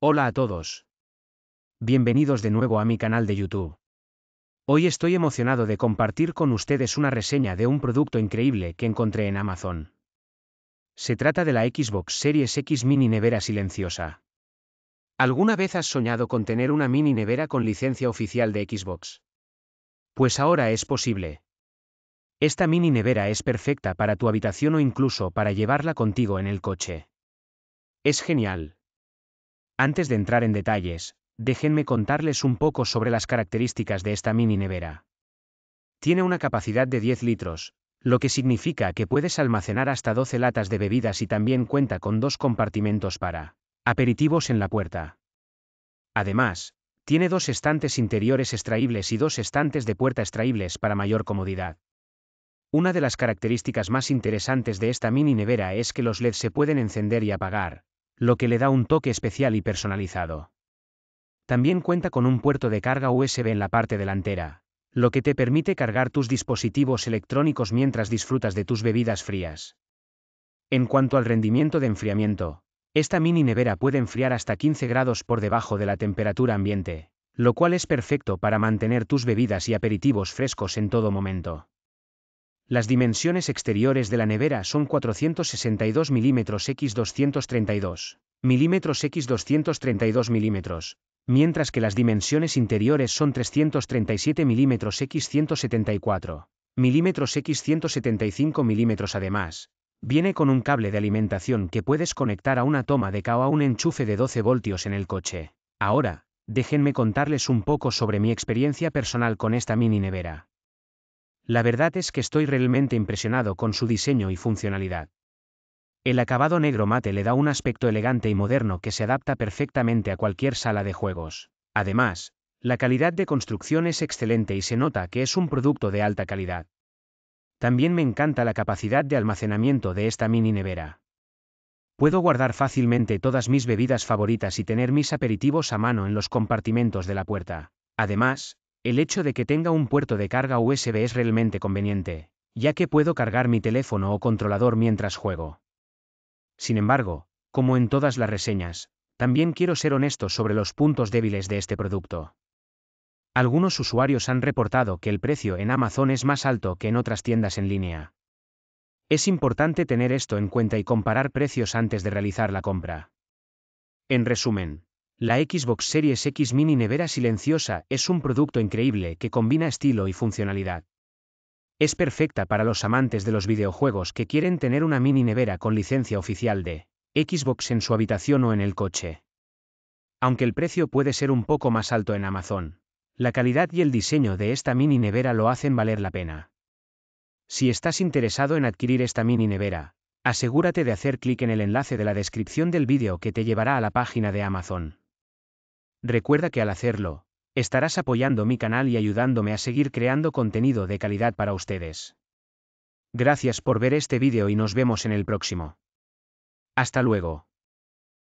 Hola a todos. Bienvenidos de nuevo a mi canal de YouTube. Hoy estoy emocionado de compartir con ustedes una reseña de un producto increíble que encontré en Amazon. Se trata de la Xbox Series X Mini Nevera Silenciosa. ¿Alguna vez has soñado con tener una mini nevera con licencia oficial de Xbox? Pues ahora es posible. Esta mini nevera es perfecta para tu habitación o incluso para llevarla contigo en el coche. Es genial antes de entrar en detalles, déjenme contarles un poco sobre las características de esta mini nevera. Tiene una capacidad de 10 litros, lo que significa que puedes almacenar hasta 12 latas de bebidas y también cuenta con dos compartimentos para aperitivos en la puerta. Además, tiene dos estantes interiores extraíbles y dos estantes de puerta extraíbles para mayor comodidad. Una de las características más interesantes de esta mini nevera es que los LEDs se pueden encender y apagar, lo que le da un toque especial y personalizado. También cuenta con un puerto de carga USB en la parte delantera, lo que te permite cargar tus dispositivos electrónicos mientras disfrutas de tus bebidas frías. En cuanto al rendimiento de enfriamiento, esta mini nevera puede enfriar hasta 15 grados por debajo de la temperatura ambiente, lo cual es perfecto para mantener tus bebidas y aperitivos frescos en todo momento. Las dimensiones exteriores de la nevera son 462 mm x 232 mm x 232 mm, mientras que las dimensiones interiores son 337 mm x 174 mm x 175 mm. Además, viene con un cable de alimentación que puedes conectar a una toma de cao a un enchufe de 12 voltios en el coche. Ahora, déjenme contarles un poco sobre mi experiencia personal con esta mini nevera. La verdad es que estoy realmente impresionado con su diseño y funcionalidad. El acabado negro mate le da un aspecto elegante y moderno que se adapta perfectamente a cualquier sala de juegos. Además, la calidad de construcción es excelente y se nota que es un producto de alta calidad. También me encanta la capacidad de almacenamiento de esta mini nevera. Puedo guardar fácilmente todas mis bebidas favoritas y tener mis aperitivos a mano en los compartimentos de la puerta. Además, el hecho de que tenga un puerto de carga USB es realmente conveniente, ya que puedo cargar mi teléfono o controlador mientras juego. Sin embargo, como en todas las reseñas, también quiero ser honesto sobre los puntos débiles de este producto. Algunos usuarios han reportado que el precio en Amazon es más alto que en otras tiendas en línea. Es importante tener esto en cuenta y comparar precios antes de realizar la compra. En resumen, la Xbox Series X Mini Nevera Silenciosa es un producto increíble que combina estilo y funcionalidad. Es perfecta para los amantes de los videojuegos que quieren tener una mini nevera con licencia oficial de Xbox en su habitación o en el coche. Aunque el precio puede ser un poco más alto en Amazon, la calidad y el diseño de esta mini nevera lo hacen valer la pena. Si estás interesado en adquirir esta mini nevera, asegúrate de hacer clic en el enlace de la descripción del vídeo que te llevará a la página de Amazon. Recuerda que al hacerlo, estarás apoyando mi canal y ayudándome a seguir creando contenido de calidad para ustedes. Gracias por ver este vídeo y nos vemos en el próximo. Hasta luego.